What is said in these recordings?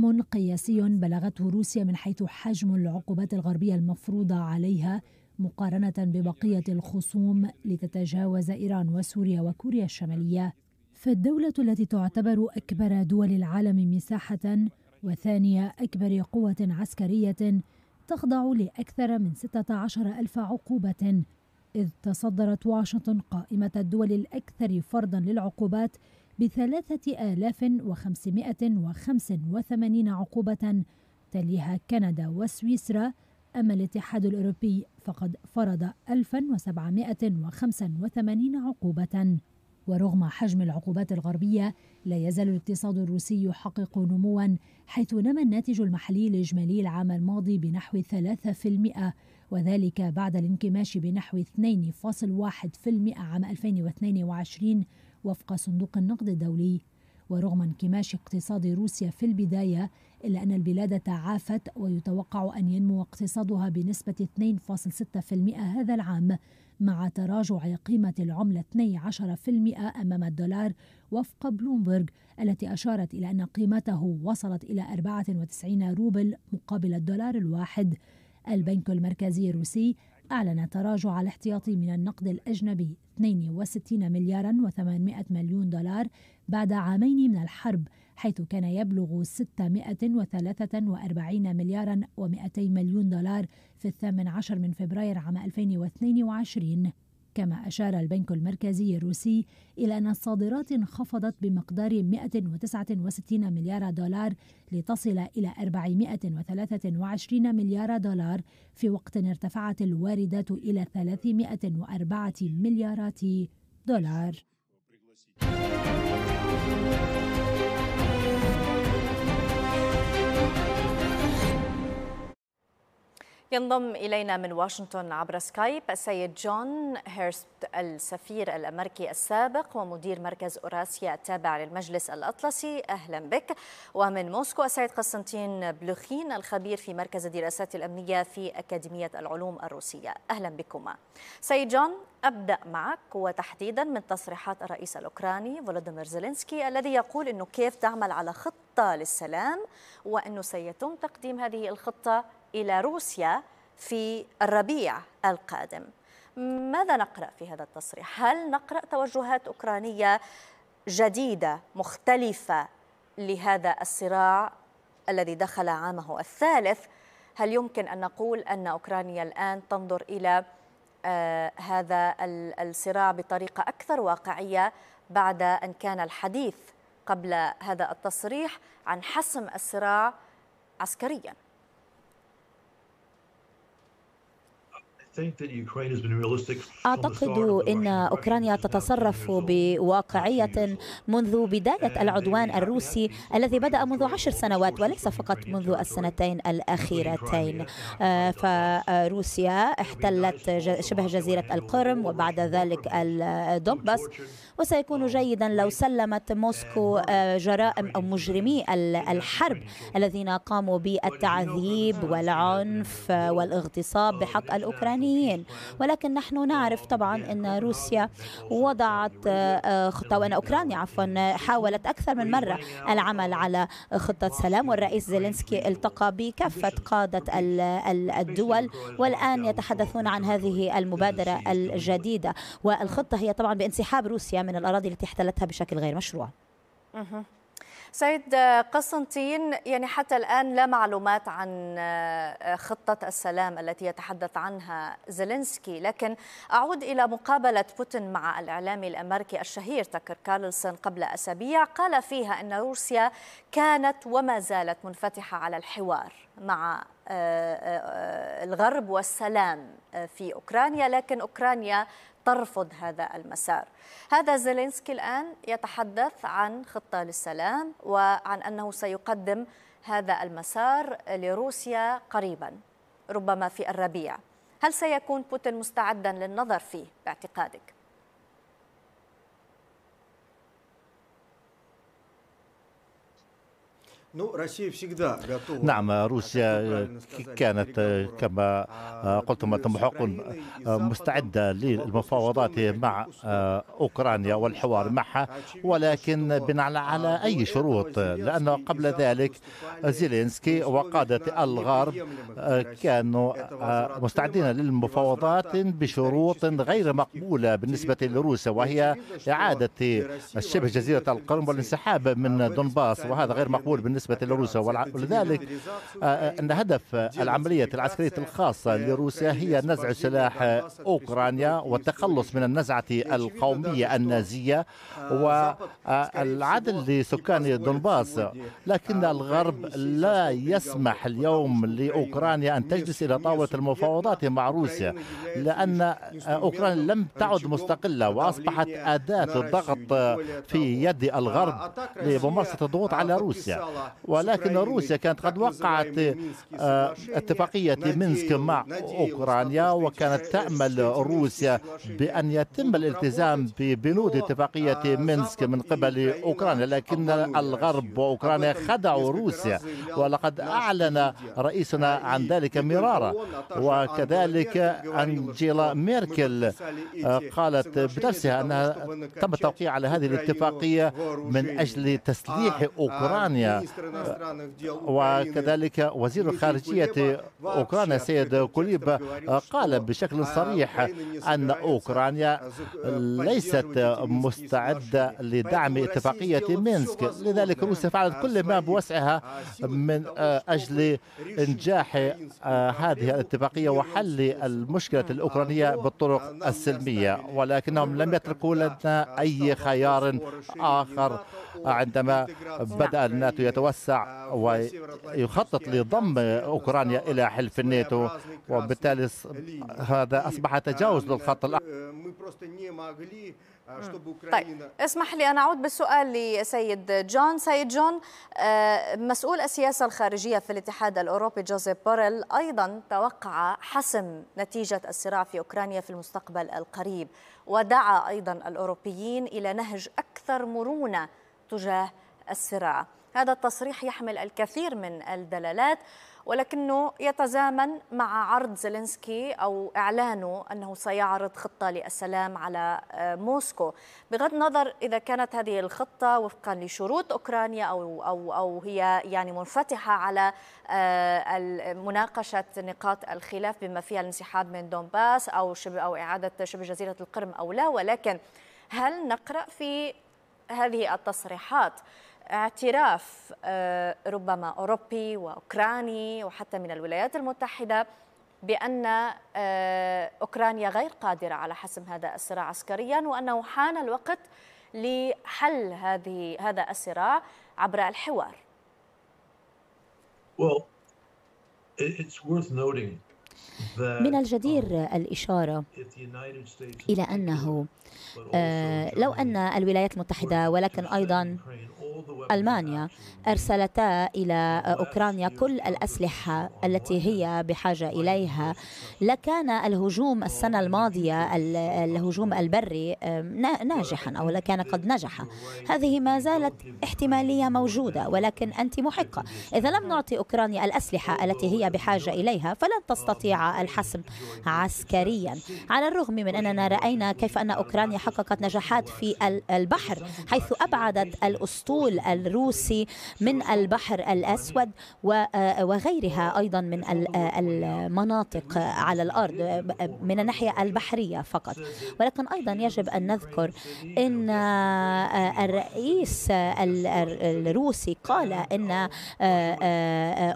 رقم قياسي بلغته روسيا من حيث حجم العقوبات الغربية المفروضة عليها مقارنة ببقية الخصوم لتتجاوز إيران وسوريا وكوريا الشمالية فالدولة التي تعتبر أكبر دول العالم مساحة وثانية أكبر قوة عسكرية تخضع لأكثر من 16 ألف عقوبة إذ تصدرت واشنطن قائمة الدول الأكثر فرضا للعقوبات بثلاثة آلاف وخمسمائة وخمس وثمانين عقوبة تليها كندا وسويسرا أما الاتحاد الأوروبي فقد فرض 1785 عقوبة ورغم حجم العقوبات الغربية لا يزال الاقتصاد الروسي يحقق نموا حيث نما الناتج المحلي الإجمالي العام الماضي بنحو 3% وذلك بعد الانكماش بنحو 2.1% عام 2022 وفق صندوق النقد الدولي ورغم انكماش اقتصاد روسيا في البداية إلا أن البلاد تعافت ويتوقع أن ينمو اقتصادها بنسبة 2.6% هذا العام مع تراجع قيمة العملة 12% أمام الدولار وفق بلومبرغ التي أشارت إلى أن قيمته وصلت إلى 94 روبل مقابل الدولار الواحد البنك المركزي الروسي أعلن تراجع الاحتياطي من النقد الأجنبي 62 مليارا و800 مليون دولار بعد عامين من الحرب حيث كان يبلغ 643 مليارا و200 مليون دولار في الثامن عشر من فبراير عام 2022 كما أشار البنك المركزي الروسي إلى أن الصادرات انخفضت بمقدار 169 مليار دولار لتصل إلى 423 مليار دولار في وقت ارتفعت الواردات إلى 304 مليارات دولار. ينضم إلينا من واشنطن عبر سكايب السيد جون هيرست السفير الأمريكي السابق ومدير مركز أوراسيا التابع للمجلس الأطلسي أهلا بك ومن موسكو السيد قسطنطين بلوخين الخبير في مركز الدراسات الأمنية في أكاديمية العلوم الروسية أهلا بكما سيد جون أبدأ معك وتحديدا من تصريحات الرئيس الأوكراني فولوديمير زيلينسكي الذي يقول أنه كيف تعمل على خطة للسلام وأنه سيتم تقديم هذه الخطة إلى روسيا في الربيع القادم ماذا نقرأ في هذا التصريح؟ هل نقرأ توجهات أوكرانية جديدة مختلفة لهذا الصراع الذي دخل عامه الثالث؟ هل يمكن أن نقول أن أوكرانيا الآن تنظر إلى آه هذا الصراع بطريقة أكثر واقعية بعد أن كان الحديث قبل هذا التصريح عن حسم الصراع عسكرياً؟ أعتقد أن أوكرانيا تتصرف بواقعية منذ بداية العدوان الروسي الذي بدأ منذ عشر سنوات وليس فقط منذ السنتين الأخيرتين آه، فروسيا احتلت شبه جزيرة القرم وبعد ذلك الدنباس وسيكون جيدا لو سلمت موسكو آه، جرائم أو مجرمي الحرب الذين قاموا بالتعذيب والعنف والاغتصاب oh, بحق الأوكرانيين الاوكرانيين ولكن نحن نعرف طبعا أن روسيا وضعت آه، خطة وأن أوكرانيا عفوا حاولت أكثر من مرة العمل على خطة سلام والرئيس زيلينسكي التقى بكافة قادة الدول والآن يتحدثون عن هذه المبادرة الجديدة والخطة هي طبعا بانسحاب روسيا من الأراضي التي احتلتها بشكل غير مشروع. سيد قسنطين يعني حتى الآن لا معلومات عن آه، خطة السلام التي يتحدث عنها زيلينسكي لكن أعود إلى مقابلة بوتين مع الإعلامي الأمريكي الشهير تكر كارلسون قبل أسابيع قال فيها أن روسيا كانت وما زالت منفتحة على الحوار مع آه، آه، الغرب والسلام في أوكرانيا لكن أوكرانيا ترفض هذا المسار هذا زيلينسكي الآن يتحدث عن خطة للسلام وعن أنه سيقدم هذا المسار لروسيا قريبا ربما في الربيع هل سيكون بوتين مستعدا للنظر فيه باعتقادك؟ Ну, всегда готова. نعم روسيا э, كانت э, كما قلتم أنتم مستعدة للمفاوضات مع أوكرانيا э, والحوار معها ولكن بناء على أي شروط لأن قبل ذلك زيلينسكي وقادة الغرب كانوا مستعدين للمفاوضات بشروط غير مقبولة بالنسبة لروسيا وهي إعادة شبه جزيرة القرم والانسحاب من دونباس وهذا غير مقبول بالنسبة بالنسبة لروسيا ولذلك آه، آه، أن هدف العملية العسكرية الخاصة لروسيا هي نزع سلاح أوكرانيا والتخلص من النزعة القومية النازية والعدل آه، لسكان دونباس لكن الغرب لا يسمح اليوم لأوكرانيا أن تجلس إلى طاولة المفاوضات مع روسيا لأن أوكرانيا لم تعد مستقلة وأصبحت أداة الضغط في يد الغرب لممارسة الضغوط على روسيا ولكن روسيا كانت قد وقعت آه، اتفاقية مينسك مع أوكرانيا وكانت تأمل روسيا بأن يتم الالتزام ببنود اتفاقية مينسك من قبل أوكرانيا لكن الغرب وأوكرانيا خدعوا روسيا ولقد أعلن رئيسنا عن ذلك مرارا وكذلك أنجيلا ميركل آه، قالت بنفسها أنها تم التوقيع على هذه الاتفاقية من أجل تسليح أوكرانيا وكذلك وزير الخارجية أوكرانيا سيد كوليب قال بشكل آه، صريح أن أوكرانيا آه، آه، ليست مستعدة لدعم اتفاقية مينسك لذلك روسيا فعلت كل ما بوسعها من أجل إنجاح هذه الاتفاقية وحل المشكلة الأوكرانية بالطرق نعم، السلمية ولكنهم لم يتركوا نعم. لنا أي خيار آخر عندما بدأ الناتو يتوسع ويخطط لضم أوكرانيا إلى حلف الناتو وبالتالي هذا أصبح تجاوز للخط الأحمر طيب اسمح لي أن أعود بالسؤال لسيد جون سيد جون آه، مسؤول السياسة الخارجية في الاتحاد الأوروبي جوزيف بوريل أيضا توقع حسم نتيجة الصراع في أوكرانيا في المستقبل القريب ودعا أيضا الأوروبيين إلى نهج أكثر مرونة تجاه الصراع هذا التصريح يحمل الكثير من الدلالات ولكنه يتزامن مع عرض زيلينسكي او اعلانه انه سيعرض خطه للسلام على آه، موسكو بغض النظر اذا كانت هذه الخطه وفقا لشروط اوكرانيا او او او هي يعني منفتحه على آه، مناقشه نقاط الخلاف بما فيها الانسحاب من دونباس او شبه او اعاده شبه جزيره القرم او لا ولكن هل نقرا في هذه التصريحات اعتراف آه، ربما أوروبي وأوكراني وحتى من الولايات المتحدة بأن آه، أوكرانيا غير قادرة على حسم هذا الصراع عسكريا وأنه حان الوقت لحل هذه هذا الصراع عبر الحوار. Well, it's worth noting من الجدير um, الإشارة إلى أنه آه، لو أن الولايات المتحدة ولكن أيضا ألمانيا أرسلتا إلى أوكرانيا كل الأسلحة التي هي بحاجة إليها لكان الهجوم السنة الماضية الهجوم البري ناجحا أو لكان قد نجح هذه ما زالت احتمالية موجودة ولكن أنت محقة إذا لم نعطي أوكرانيا الأسلحة التي هي بحاجة إليها فلن تستطيع الحسم عسكريا على الرغم من أننا رأينا كيف أن أوكرانيا حققت نجاحات في البحر حيث أبعدت الأسطول الروسي من البحر الأسود آه، وغيرها أيضا من آه، المناطق على الأرض من الناحية البحرية فقط ولكن أيضا يجب أن نذكر أن آه، الرئيس الروسي قال أن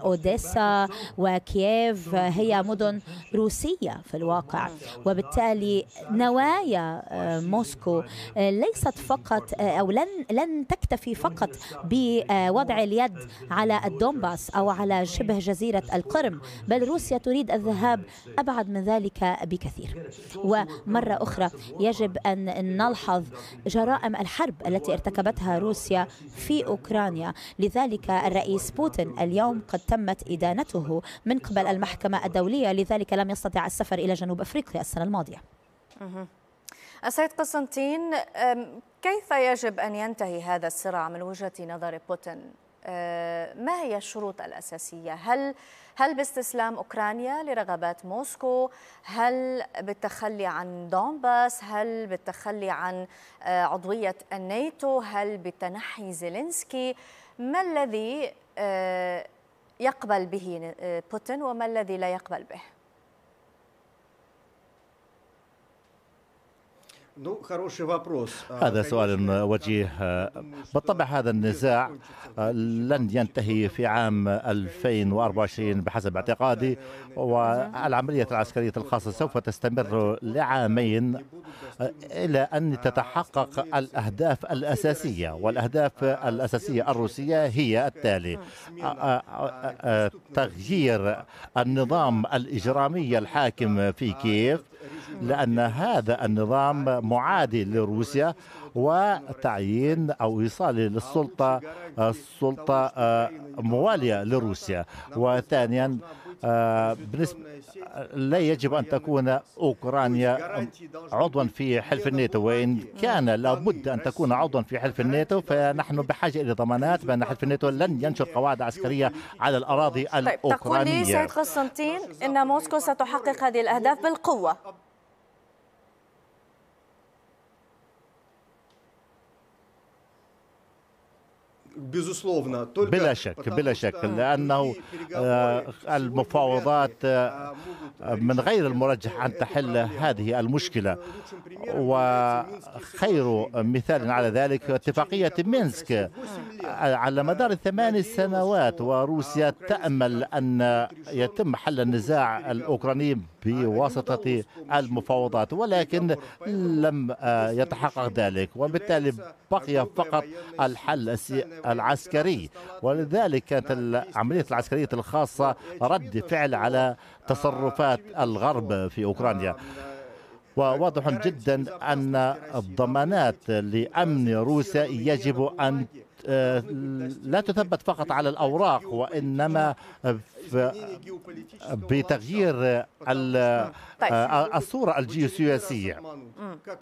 أوديسا وكييف هي مدن روسية في الواقع وبالتالي نوايا موسكو ليست فقط أو لن لن تكتفي فقط بوضع اليد على الدومباس أو على شبه جزيرة القرم بل روسيا تريد الذهاب أبعد من ذلك بكثير ومرة أخرى يجب أن نلحظ جرائم الحرب التي ارتكبتها روسيا في أوكرانيا لذلك الرئيس بوتين اليوم قد تمت إدانته من قبل المحكمة الدولية لذلك لم يستطع السفر إلى جنوب أفريقيا السنة الماضية السيد قسنطين كيف يجب أن ينتهي هذا الصراع من وجهة نظر بوتين؟ أه، ما هي الشروط الأساسية؟ هل هل باستسلام أوكرانيا لرغبات موسكو؟ هل بالتخلي عن دونباس؟ هل بالتخلي عن أه، عضوية الناتو؟ هل بتنحي زيلينسكي؟ ما الذي أه، يقبل به بوتين وما الذي لا يقبل به؟ هذا سؤال وجيه بالطبع هذا النزاع آه، لن ينتهي في عام 2024 بحسب اعتقادي والعملية العسكرية الخاصة سوف تستمر لعامين آه، إلى أن تتحقق الأهداف الأساسية والأهداف الأساسية الروسية هي التالي آه، تغيير النظام الإجرامي الحاكم في كييف لأن هذا النظام معادي لروسيا وتعيين أو إيصال للسلطة السلطة آه، موالية لروسيا وثانيا آه، بالنسبة آه، لا يجب أن تكون أوكرانيا عضوا في حلف الناتو وإن كان لابد أن تكون عضوا في حلف الناتو فنحن بحاجة إلى ضمانات بأن حلف الناتو لن ينشر قواعد عسكرية على الأراضي طيب، الأوكرانية طيب تقول لي سيد قسطنطين أن موسكو ستحقق هذه الأهداف بالقوة безусловно. Только بلا شك بلا شك لأنه آه، المفاوضات آه، آه، من غير المرجح أن تحل هذه المشكلة وخير مثال على ذلك اتفاقية مينسك على مدار ثمان سنوات وروسيا تأمل أن يتم حل النزاع الأوكراني بواسطة المفاوضات ولكن لم يتحقق ذلك وبالتالي بقي فقط الحل العسكري ولذلك كانت العملية العسكرية الخاصة رد فعل على تصرفات الغرب في أوكرانيا وواضح جدا أن الضمانات لأمن روسيا يجب أن لا تثبت فقط على الأوراق وإنما بتغيير طيب. آه، الصورة الجيوسياسية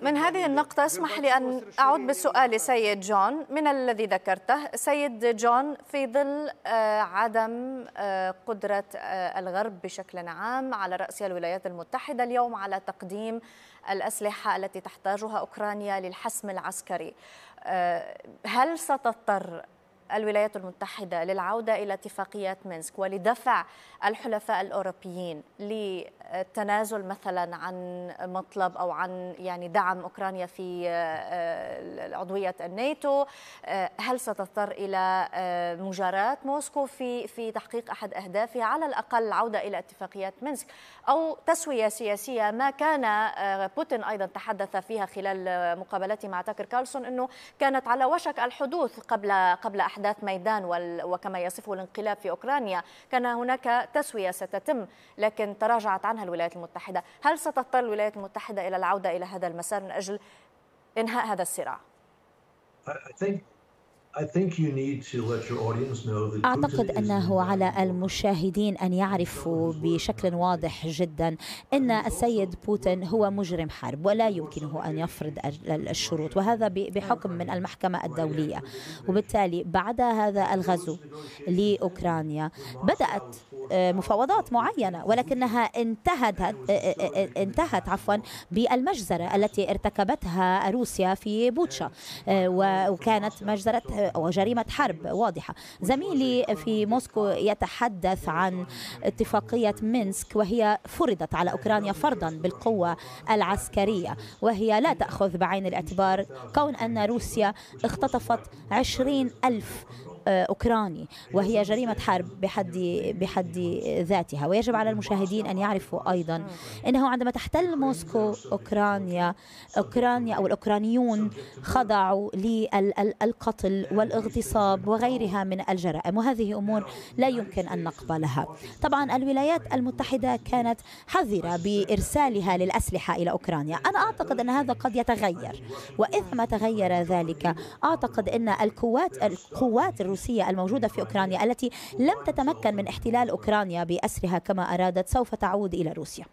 من هذه النقطة اسمح لي أن أعود بالسؤال سيد جون من الذي ذكرته سيد جون في ظل آه، عدم آه، قدرة الغرب بشكل عام على رأسها الولايات المتحدة اليوم على تقديم الأسلحة التي تحتاجها أوكرانيا للحسم العسكري آه، هل ستضطر الولايات المتحدة للعودة إلى اتفاقيات مينسك ولدفع الحلفاء الأوروبيين للتنازل مثلا عن مطلب أو عن يعني دعم أوكرانيا في آه، عضوية الناتو آه، هل ستضطر إلى آه، مجاراة موسكو في في تحقيق أحد أهدافها على الأقل العودة إلى اتفاقيات مينسك أو تسوية سياسية ما كان بوتين أيضا تحدث فيها خلال مقابلته مع تاكر كارلسون أنه كانت على وشك الحدوث قبل قبل أحد أحداث ميدان وكما يصفه الانقلاب في أوكرانيا كان هناك تسوية ستتم لكن تراجعت عنها الولايات المتحدة هل ستضطر الولايات المتحدة إلى العودة إلى هذا المسار من أجل إنهاء هذا الصراع؟ I think أعتقد أنه على المشاهدين أن يعرفوا بشكل واضح جدا أن السيد بوتين هو مجرم حرب ولا يمكنه أن يفرض الشروط وهذا بحكم من المحكمة الدولية وبالتالي بعد هذا الغزو لأوكرانيا بدأت آه، مفاوضات معينة ولكنها انتهت آه، آه، انتهت عفوا بالمجزرة التي ارتكبتها روسيا في بوتشا وكانت مجزرة وجريمة حرب واضحة زميلي في موسكو يتحدث عن اتفاقية مينسك وهي فرضت على أوكرانيا فرضا بالقوة العسكرية وهي لا تأخذ بعين الاعتبار كون أن روسيا اختطفت 20 ألف آه، أوكراني وهي جريمة حرب بحد بحد ذاتها ويجب على المشاهدين أن يعرفوا أيضا أنه عندما تحتل موسكو أوكرانيا أوكرانيا أو الأوكرانيون خضعوا للقتل والاغتصاب وغيرها من الجرائم وهذه أمور لا يمكن أن نقبلها طبعا الولايات المتحدة كانت حذرة بإرسالها للأسلحة إلى أوكرانيا أنا أعتقد أن هذا قد يتغير واذا ما تغير ذلك أعتقد أن القوات القوات الروسية الروسية الموجودة في أوكرانيا التي لم تتمكن من احتلال أوكرانيا بأسرها كما أرادت سوف تعود إلى روسيا